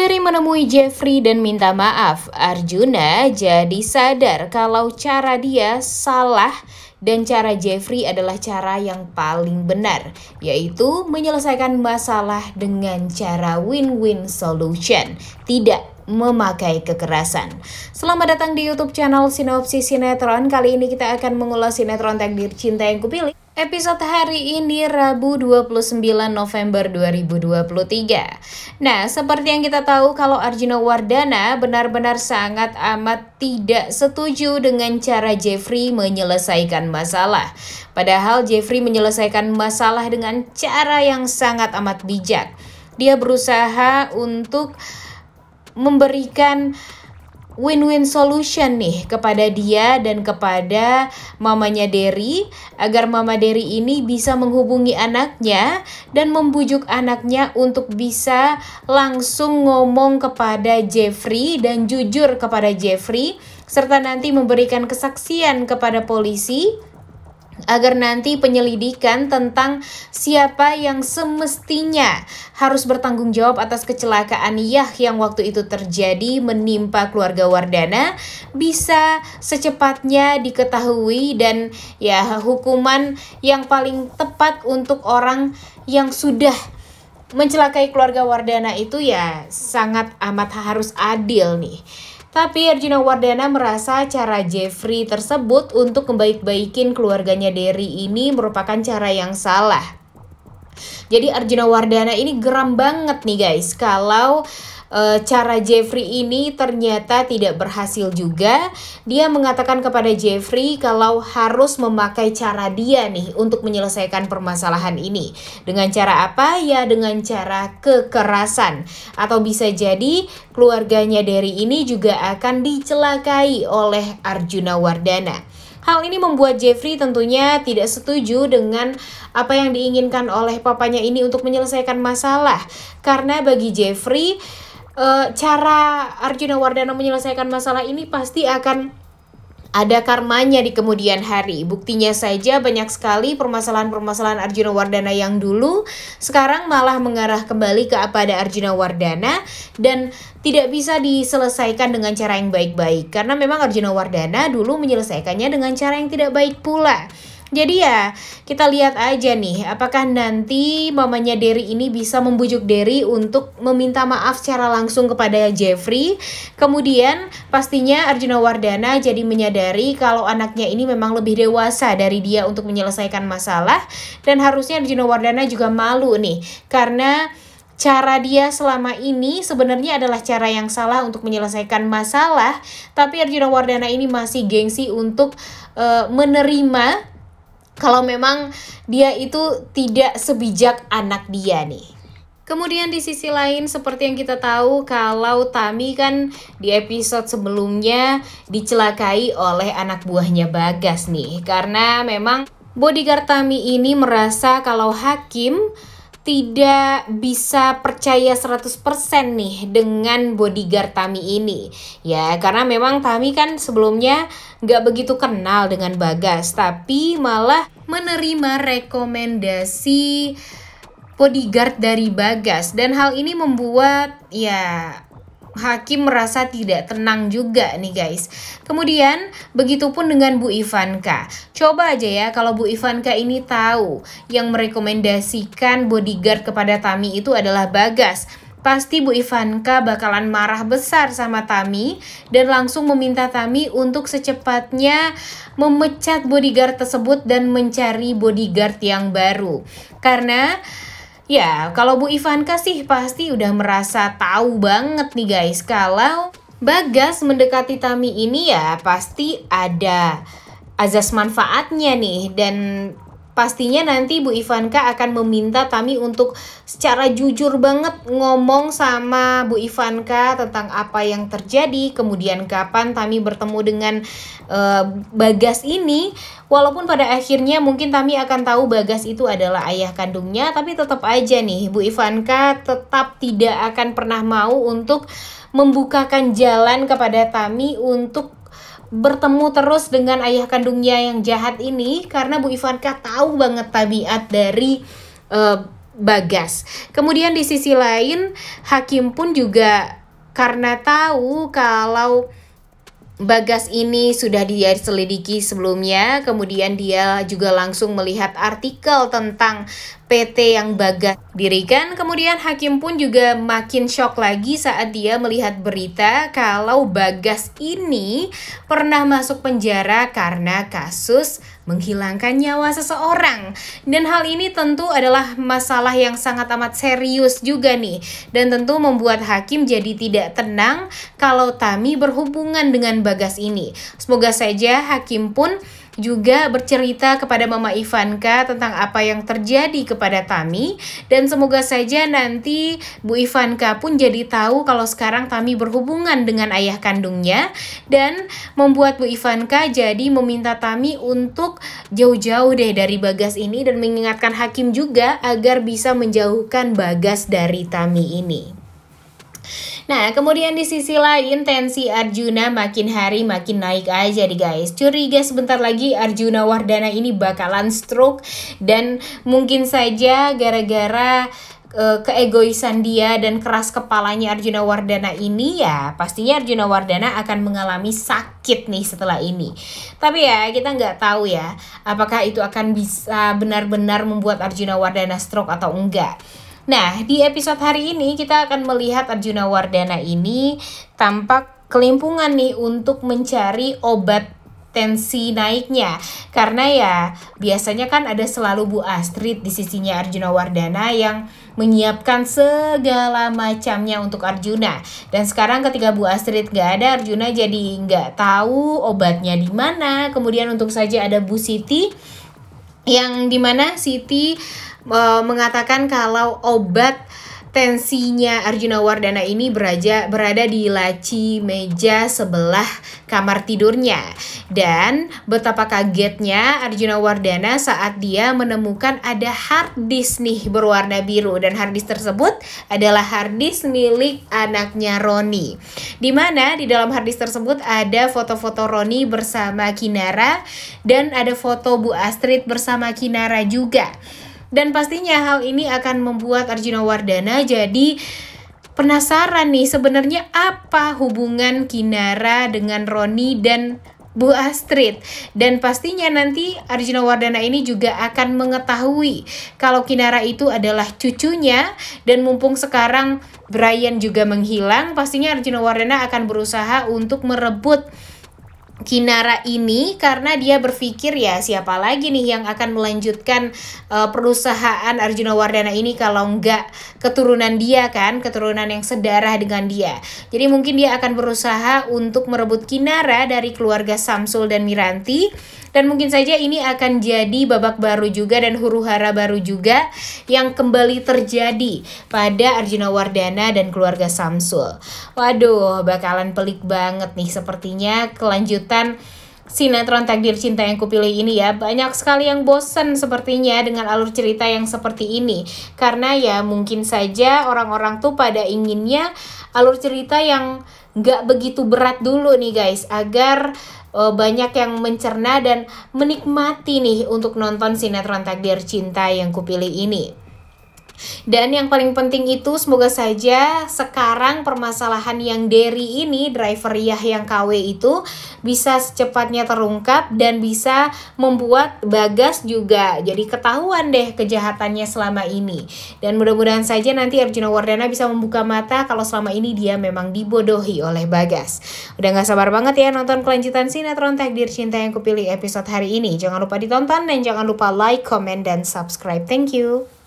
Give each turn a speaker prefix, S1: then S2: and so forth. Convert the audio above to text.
S1: Dari menemui Jeffrey dan minta maaf, Arjuna jadi sadar kalau cara dia salah dan cara Jeffrey adalah cara yang paling benar, yaitu menyelesaikan masalah dengan cara win-win solution, tidak memakai kekerasan. Selamat datang di YouTube channel Sinopsis Sinetron. Kali ini kita akan mengulas sinetron takdir cinta yang kupilih. Episode hari ini Rabu 29 November 2023. Nah, seperti yang kita tahu kalau Arjuna Wardana benar-benar sangat amat tidak setuju dengan cara Jeffrey menyelesaikan masalah. Padahal Jeffrey menyelesaikan masalah dengan cara yang sangat amat bijak. Dia berusaha untuk memberikan win-win solution nih kepada dia dan kepada mamanya Derry agar mama Derry ini bisa menghubungi anaknya dan membujuk anaknya untuk bisa langsung ngomong kepada Jeffrey dan jujur kepada Jeffrey serta nanti memberikan kesaksian kepada polisi agar nanti penyelidikan tentang siapa yang semestinya harus bertanggung jawab atas kecelakaan Yah yang waktu itu terjadi menimpa keluarga Wardana bisa secepatnya diketahui dan ya hukuman yang paling tepat untuk orang yang sudah mencelakai keluarga Wardana itu ya sangat amat harus adil nih. Tapi Arjuna Wardana merasa cara Jeffrey tersebut untuk membaik-baikin keluarganya Derry ini merupakan cara yang salah. Jadi Arjuna Wardana ini geram banget nih guys kalau Eh, cara Jeffrey ini ternyata tidak berhasil juga. Dia mengatakan kepada Jeffrey kalau harus memakai cara dia nih untuk menyelesaikan permasalahan ini. Dengan cara apa? Ya dengan cara kekerasan. Atau bisa jadi keluarganya dari ini juga akan dicelakai oleh Arjuna Wardana. Hal ini membuat Jeffrey tentunya tidak setuju dengan apa yang diinginkan oleh papanya ini untuk menyelesaikan masalah. Karena bagi Jeffrey, uh, cara Arjuna Wardana menyelesaikan masalah ini pasti akan ada karmanya di kemudian hari. Buktinya saja banyak sekali permasalahan-permasalahan Arjuna Wardana yang dulu sekarang malah mengarah kembali ke kepada Arjuna Wardana dan tidak bisa diselesaikan dengan cara yang baik-baik karena memang Arjuna Wardana dulu menyelesaikannya dengan cara yang tidak baik pula. Jadi ya kita lihat aja nih apakah nanti mamanya Derry ini bisa membujuk Derry untuk meminta maaf secara langsung kepada Jeffrey. Kemudian pastinya Arjuna Wardana jadi menyadari kalau anaknya ini memang lebih dewasa dari dia untuk menyelesaikan masalah dan harusnya Arjuna Wardana juga malu nih karena cara dia selama ini sebenarnya adalah cara yang salah untuk menyelesaikan masalah, tapi Arjuna Wardana ini masih gengsi untuk uh, menerima kalau memang dia itu tidak sebijak anak dia nih. Kemudian di sisi lain seperti yang kita tahu kalau Tami kan di episode sebelumnya dicelakai oleh anak buahnya Bagas nih karena memang bodyguard Tami ini merasa kalau Hakim tidak bisa percaya 100% nih dengan bodyguard Tami ini ya karena memang Tami kan sebelumnya nggak begitu kenal dengan Bagas tapi malah menerima rekomendasi bodyguard dari Bagas dan hal ini membuat ya hakim merasa tidak tenang juga nih guys. Kemudian begitupun dengan Bu Ivanka. Coba aja ya kalau Bu Ivanka ini tahu yang merekomendasikan bodyguard kepada Tami itu adalah Bagas. Pasti Bu Ivanka bakalan marah besar sama Tami dan langsung meminta Tami untuk secepatnya memecat bodyguard tersebut dan mencari bodyguard yang baru. Karena Ya, kalau Bu Ivanka sih pasti udah merasa tahu banget nih guys kalau Bagas mendekati Tami ini ya pasti ada azas manfaatnya nih dan Pastinya nanti Bu Ivanka akan meminta Tami untuk secara jujur banget ngomong sama Bu Ivanka tentang apa yang terjadi, kemudian kapan Tami bertemu dengan uh, Bagas ini. Walaupun pada akhirnya mungkin Tami akan tahu Bagas itu adalah ayah kandungnya, tapi tetap aja nih Bu Ivanka tetap tidak akan pernah mau untuk membukakan jalan kepada Tami untuk bertemu terus dengan ayah kandungnya yang jahat ini karena Bu Ivanka tahu banget tabiat dari uh, Bagas. Kemudian di sisi lain Hakim pun juga karena tahu kalau Bagas ini sudah dia selidiki sebelumnya, kemudian dia juga langsung melihat artikel tentang PT yang Bagas dirikan. Kemudian Hakim pun juga makin shock lagi saat dia melihat berita kalau Bagas ini pernah masuk penjara karena kasus menghilangkan nyawa seseorang. Dan hal ini tentu adalah masalah yang sangat amat serius juga nih. Dan tentu membuat hakim jadi tidak tenang kalau Tami berhubungan dengan Bagas ini. Semoga saja hakim pun juga bercerita kepada Mama Ivanka tentang apa yang terjadi kepada Tami dan semoga saja nanti Bu Ivanka pun jadi tahu kalau sekarang Tami berhubungan dengan ayah kandungnya dan membuat Bu Ivanka jadi meminta Tami untuk jauh-jauh deh dari Bagas ini dan mengingatkan Hakim juga agar bisa menjauhkan Bagas dari Tami ini. Nah, kemudian di sisi lain tensi Arjuna makin hari makin naik aja nih guys. Curiga sebentar lagi Arjuna Wardana ini bakalan stroke dan mungkin saja gara-gara eh, keegoisan dia dan keras kepalanya Arjuna Wardana ini ya pastinya Arjuna Wardana akan mengalami sakit nih setelah ini. Tapi ya kita nggak tahu ya apakah itu akan bisa benar-benar membuat Arjuna Wardana stroke atau enggak. Nah, di episode hari ini kita akan melihat Arjuna Wardana ini tampak kelimpungan nih untuk mencari obat tensi naiknya karena ya biasanya kan ada selalu Bu Astrid di sisinya Arjuna Wardana yang menyiapkan segala macamnya untuk Arjuna dan sekarang ketika Bu Astrid nggak ada Arjuna jadi nggak tahu obatnya di mana kemudian untuk saja ada Bu Siti yang dimana Siti uh, mengatakan kalau obat Tensinya Arjuna Wardana ini beraja, berada di laci meja sebelah kamar tidurnya. Dan betapa kagetnya Arjuna Wardana saat dia menemukan ada hard disk nih berwarna biru. Dan hard disk tersebut adalah hard disk milik anaknya Roni. Dimana di dalam hard disk tersebut ada foto-foto Roni bersama Kinara dan ada foto Bu Astrid bersama Kinara juga. Dan pastinya hal ini akan membuat Arjuna Wardana jadi penasaran nih sebenarnya apa hubungan Kinara dengan Roni dan Bu Astrid dan pastinya nanti Arjuna Wardana ini juga akan mengetahui kalau Kinara itu adalah cucunya dan mumpung sekarang Brian juga menghilang pastinya Arjuna Wardana akan berusaha untuk merebut Kinara ini karena dia berpikir ya siapa lagi nih yang akan melanjutkan uh, perusahaan Arjuna Wardana ini kalau nggak keturunan dia kan, keturunan yang sedarah dengan dia. Jadi mungkin dia akan berusaha untuk merebut Kinara dari keluarga Samsul dan Miranti dan mungkin saja ini akan jadi babak baru juga dan huru-hara baru juga yang kembali terjadi pada Arjuna Wardana dan keluarga Samsul. Waduh, bakalan pelik banget nih sepertinya kelanjut konten sinetron takdir cinta yang kupilih ini ya banyak sekali yang bosen sepertinya dengan alur cerita yang seperti ini karena ya mungkin saja orang-orang tuh pada inginnya alur cerita yang gak begitu berat dulu nih guys agar uh, banyak yang mencerna dan menikmati nih untuk nonton sinetron takdir cinta yang kupilih ini dan yang paling penting itu semoga saja sekarang permasalahan yang Derry ini driver Yah yang KW itu bisa secepatnya terungkap dan bisa membuat Bagas juga jadi ketahuan deh kejahatannya selama ini. Dan mudah-mudahan saja nanti Arjuna Wardana bisa membuka mata kalau selama ini dia memang dibodohi oleh Bagas. Udah gak sabar banget ya nonton kelanjutan sinetron Takdir Cinta yang kupilih episode hari ini. Jangan lupa ditonton dan jangan lupa like, comment, dan subscribe. Thank you.